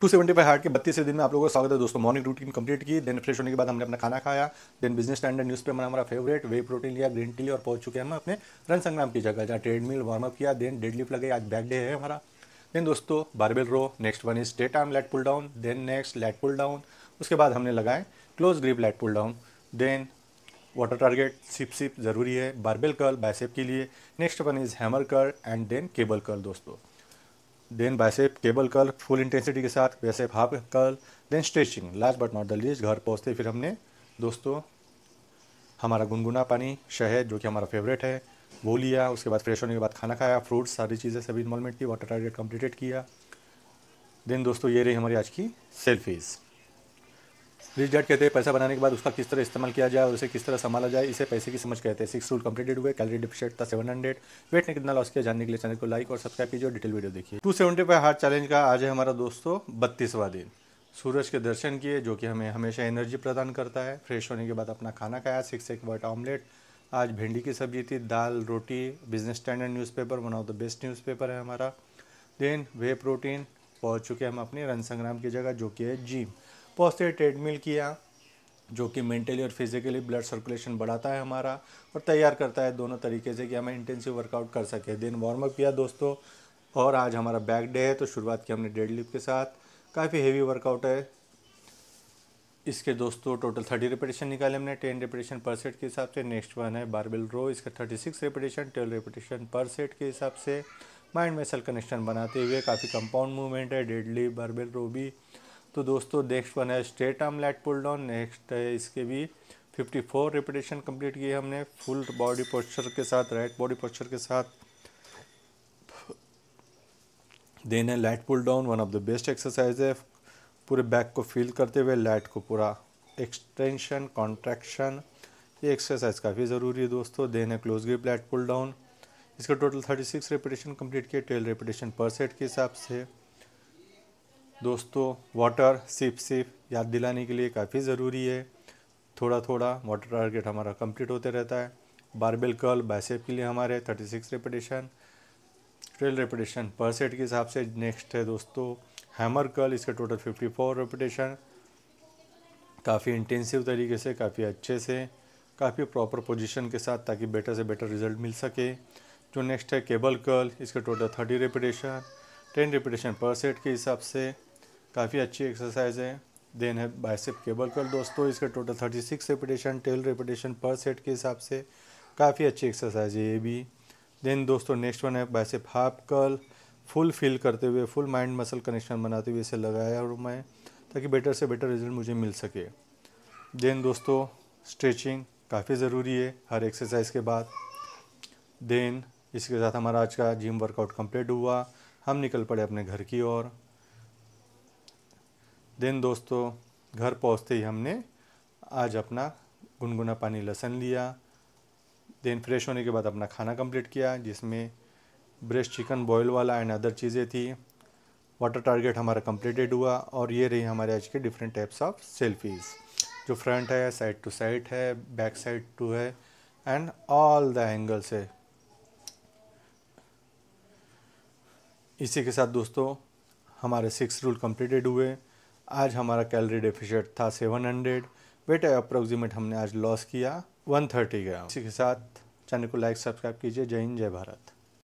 to seventy five heart के बत्तीस दिन में आप लोगों का स्वागत है दोस्तों मॉर्निंग रूटीन कंप्लीट की देन फ्रेश होने के बाद हमने अपना खाना खाया then business standard news paper हमारा फेवरेट वे प्रोटीन लिया ग्रीन टी और पहुंच चुके हैं हम अपने रन संग्राम की जगह जहाँ ट्रेडमिल अप किया देन लिफ्ट लगे आज बैक डे है हमारा देन दोस्तों barbell row next one is straight arm lat pull down then next lat pull down उसके बाद हमने लगाए close grip lat pull down then water target sip sip ज़रूरी है बारबेल कर्ल बाइसेप के लिए next one is hammer curl and then cable curl दोस्तों then bicep cable curl full intensity के साथ bicep half curl then stretching last but not the least घर पहुँचते फिर हमने दोस्तों हमारा गुनगुना पानी शहद जो कि हमारा फेवरेट है वो लिया उसके बाद फ्रेश होने के बाद खाना खाया फ्रूट्स सारी चीज़ें सभी इन्वॉलमेंट की वाटर टारगेट कम्प्लीटेड किया देन दोस्तों ये रही हमारी आज की सेल्फीज़ डैड कहते हैं पैसा बनाने के बाद उसका किस तरह इस्तेमाल किया जाए और उसे किस तरह संभाला जाए इसे पैसे की समझ कहते हैं सिक्स रूल कंप्लीटेड हुए कैलरी डिफिशिएट था सेवन हंड्रेड वेट ने कितना लॉस किया जानने के लिए चैनल को लाइक और सब्सक्राइब कीजिए और डिटेल वीडियो देखिए two seventy five hard challenge का आज है हमारा दोस्तों बत्तीसवा दिन सूरज के दर्शन किए जो कि हमें हमेशा एनर्जी प्रदान करता है फ्रेश होने के बाद अपना खाना खाया सिक्स एक बट ऑमलेट आज भिंडी की सब्जी थी दाल रोटी business standard newspaper one of the best newspaper है हमारा देन वे प्रोटीन पहुँच चुके हम अपने रन संग्राम की जगह जो कि है जिम बहुत से ट्रेडमिल किया जो कि मेंटली और फिजिकली ब्लड सर्कुलेशन बढ़ाता है हमारा और तैयार करता है दोनों तरीके से कि हमें इंटेंसिव वर्कआउट कर सके दिन वार्म अप किया दोस्तों और आज हमारा बैक डे है तो शुरुआत की हमने डेड लिफ्ट के साथ काफ़ी हेवी वर्कआउट है इसके दोस्तों टोटल थर्टी रिपीटेशन निकाले हमने टेन रिपीटेशन पर सेट के हिसाब से नेक्स्ट वन है बारबिल रो इसका thirty six repetition twelve repetition पर सेट के हिसाब से माइंड मसल कनेक्शन बनाते हुए काफ़ी कंपाउंड मूवमेंट है डेडली बारबिल रो भी तो दोस्तों नेक्स्ट वन है straight arm lat pull down next है इसके भी 54 रिपीटेशन कम्प्लीट किए हमने फुल बॉडी पोस्चर के साथ राइट बॉडी पोस्चर के साथ देन है lat pull down one of the best exercise है पूरे बैक को फील करते हुए लाइट को पूरा एक्सटेंशन कॉन्ट्रैक्शन ये एक्सरसाइज काफ़ी ज़रूरी है दोस्तों देन है close grip lat pull down इसका total thirty six repetition complete किए ट्वेल्व रिपीटेशन पर सेट के हिसाब से दोस्तों वाटर सिप सिप याद दिलाने के लिए काफ़ी ज़रूरी है थोड़ा थोड़ा वाटर टारगेट हमारा कंप्लीट होते रहता है बारबेल कर्ल बाइसेप के लिए हमारे 36 रेपिटेशन ट्रेल रेपिटेशन पर सेट के हिसाब से नेक्स्ट है दोस्तों हैमर कर्ल इसका टोटल 54 रेपिटेशन काफ़ी इंटेंसिव तरीके से काफ़ी अच्छे से काफ़ी प्रॉपर पोजिशन के साथ ताकि बेटर से बेटर रिजल्ट मिल सके जो नेक्स्ट है केबल कर्ल इसका total thirty repetition ten repetition पर सेट के हिसाब से काफ़ी अच्छी एक्सरसाइज है देन है बाइसेप केबल कर दोस्तों इसका total thirty six repetition ten repetition पर सेट के हिसाब से काफ़ी अच्छी एक्सरसाइज है ये भी देन दोस्तों नेक्स्ट वन है bicep half curl full feel करते हुए फुल माइंड मसल कनेक्शन बनाते हुए इसे लगाया और मैं ताकि बेटर से बेटर रिजल्ट मुझे मिल सके देन दोस्तों स्ट्रेचिंग काफ़ी ज़रूरी है हर एक्सरसाइज के बाद देन इसके साथ हमारा आज का जिम वर्कआउट कंप्लीट हुआ हम निकल पड़े अपने घर की ओर देन दोस्तों घर पहुँचते ही हमने आज अपना गुनगुना पानी लहसन लिया देन फ्रेश होने के बाद अपना खाना कंप्लीट किया जिसमें ब्रेस्ट चिकन बॉयल वाला एंड अदर चीज़ें थी वाटर टारगेट हमारा कंप्लीटेड हुआ और ये रही हमारे आज के डिफरेंट टाइप्स ऑफ सेल्फीज़ जो फ्रंट है साइड टू साइड है बैक साइड टू है एंड ऑल द एंगल्स है इसी के साथ दोस्तों हमारे सिक्स रूल कंप्लीटेड हुए आज हमारा कैलोरी डेफिशिएट था 700 बेटा अप्रोक्सीमेट हमने आज लॉस किया 130 ग्राम इसी के साथ चैनल को लाइक सब्सक्राइब कीजिए जय हिंद जय भारत